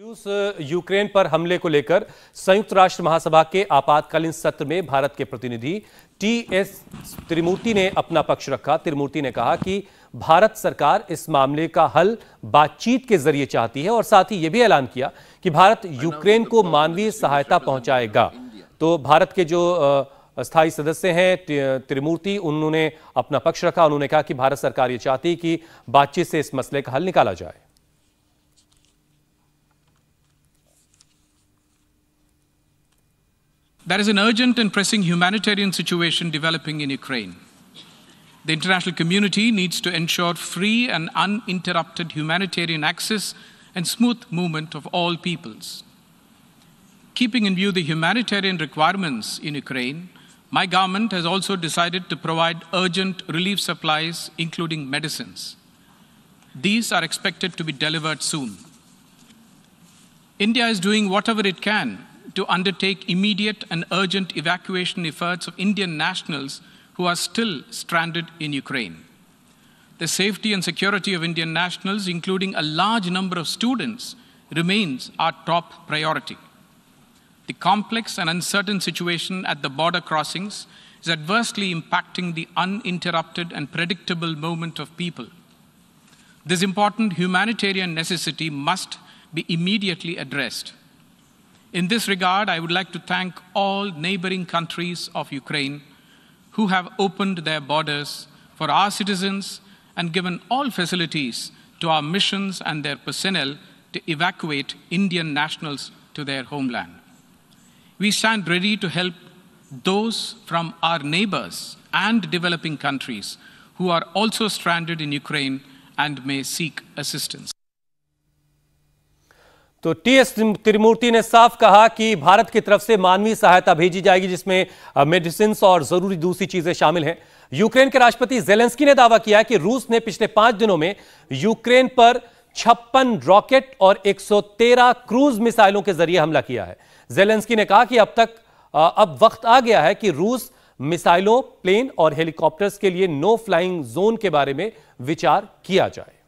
रूस यूक्रेन पर हमले को लेकर संयुक्त राष्ट्र महासभा के आपातकालीन सत्र में भारत के प्रतिनिधि टी एस त्रिमूर्ति ने अपना पक्ष रखा त्रिमूर्ति ने कहा कि भारत सरकार इस मामले का हल बातचीत के जरिए चाहती है और साथ ही यह भी ऐलान किया कि भारत यूक्रेन को मानवीय सहायता पहुंचाएगा तो भारत के जो स्थायी सदस्य हैं त्रिमूर्ति उन्होंने अपना पक्ष रखा उन्होंने कहा कि भारत सरकार ये चाहती कि बातचीत से इस मसले का हल निकाला जाए There is an urgent and pressing humanitarian situation developing in Ukraine. The international community needs to ensure free and uninterrupted humanitarian access and smooth movement of all peoples. Keeping in view the humanitarian requirements in Ukraine, my government has also decided to provide urgent relief supplies, including medicines. These are expected to be delivered soon. India is doing whatever it can to undertake immediate and urgent evacuation efforts of Indian nationals who are still stranded in Ukraine. The safety and security of Indian nationals, including a large number of students, remains our top priority. The complex and uncertain situation at the border crossings is adversely impacting the uninterrupted and predictable movement of people. This important humanitarian necessity must be immediately addressed. In this regard, I would like to thank all neighboring countries of Ukraine who have opened their borders for our citizens and given all facilities to our missions and their personnel to evacuate Indian nationals to their homeland. We stand ready to help those from our neighbors and developing countries who are also stranded in Ukraine and may seek assistance. तो T S Tirumurti ने साफ कहा कि भारत की तरफ से मानवीय सहायता भेजी जाएगी जिसमें मेडिसिन और जरूरी दूसरी चीजें शामिल हैं यूक्रेन के राष्ट्रपति जेलेंस्की ने दावा किया कि रूस ने पिछले पांच दिनों में यूक्रेन पर छप्पन रॉकेट और 113 क्रूज मिसाइलों के जरिए हमला किया है जेलेंस्की ने कहा कि अब तक अब वक्त आ गया है कि रूस मिसाइलों प्लेन और हेलीकॉप्टर्स के लिए नो फ्लाइंग जोन के बारे में विचार किया जाए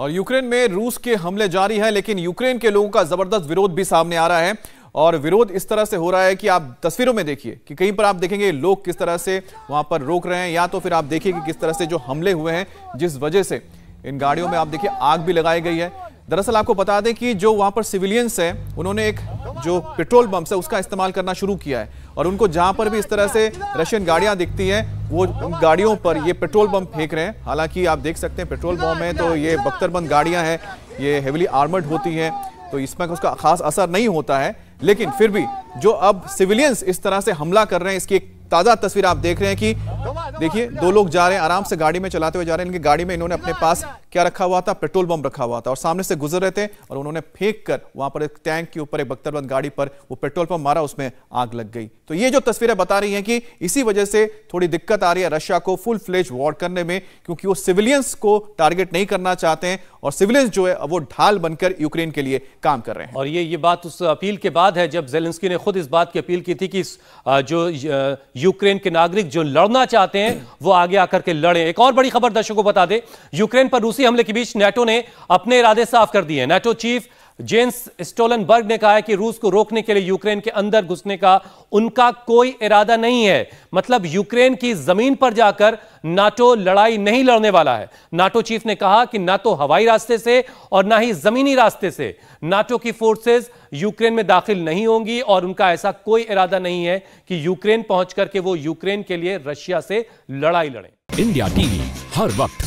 और यूक्रेन में रूस के हमले जारी है लेकिन यूक्रेन के लोगों का जबरदस्त विरोध भी सामने आ रहा है और विरोध इस तरह से हो रहा है कि आप तस्वीरों में देखिए कि कहीं पर आप देखेंगे लोग किस तरह से वहां पर रोक रहे हैं या तो फिर आप देखिए कि किस तरह से जो हमले हुए हैं जिस वजह से इन गाड़ियों में आप देखिए आग भी लगाई गई है दरअसल आपको बता दें कि जो वहां पर सिविलियंस हैं उन्होंने एक जो पेट्रोल पंप है उसका इस्तेमाल करना शुरू किया है और उनको जहां पर भी इस तरह से रशियन गाड़ियां दिखती हैं वो उन गाड़ियों पर ये पेट्रोल पंप फेंक रहे हैं हालांकि आप देख सकते हैं पेट्रोल पंप है तो ये बख्तरबंद गाड़ियां हैं ये हेवली आर्मर्ड होती हैं तो इसमें उसका खास असर नहीं होता है लेकिन फिर भी जो अब सिविलियंस इस तरह से हमला कर रहे हैं इसकी एक ताज़ा तस्वीर आप देख रहे हैं कि देखिए दो लोग जा रहे हैं आराम से गाड़ी में चलाते हुए जा रहे हैं इनकी गाड़ी में इन्होंने अपने पास क्या रखा हुआ था पेट्रोल बम रखा हुआ था और सामने से गुजर रहे थे और उन्होंने फेंक कर वहां पर एक टैंक के ऊपर एक बख्तरबंद गाड़ी पर वो पेट्रोल पंप मारा उसमें आग लग गई तो ये जो तस्वीरें बता रही हैं कि इसी वजह से थोड़ी दिक्कत आ रही है रशिया को फुल फ्लेज वॉर करने में क्योंकि वो सिविलियंस को टारगेट नहीं करना चाहते हैं और सिविलियंस जो है वो ढाल बनकर यूक्रेन के लिए काम कर रहे हैं और ये ये बात उस अपील के बाद है जब जेलेंसकी ने खुद इस बात की अपील की थी कि जो यूक्रेन के नागरिक जो लड़ना चाहते हैं वो आगे आकर के लड़े एक और बड़ी खबर दर्शकों को बता दे यूक्रेन पर रूस रूसी हमले के बीच नेटो ने अपने इरादे साफ कर दिए नेटो चीफ जेन्स स्टोलनबर्ग ने कहा है कि रूस को रोकने के लिए यूक्रेन के अंदर घुसने का उनका कोई इरादा नहीं है मतलब यूक्रेन की जमीन पर जाकर नाटो लड़ाई नहीं लड़ने वाला है नाटो चीफ ने कहा कि ना तो हवाई रास्ते से और ना ही जमीनी रास्ते से नाटो की फोर्सेस यूक्रेन में दाखिल नहीं होंगी और उनका ऐसा कोई इरादा नहीं है कि यूक्रेन पहुंच करके वो यूक्रेन के लिए रशिया से लड़ाई लड़े इंडिया टीवी हर वक्त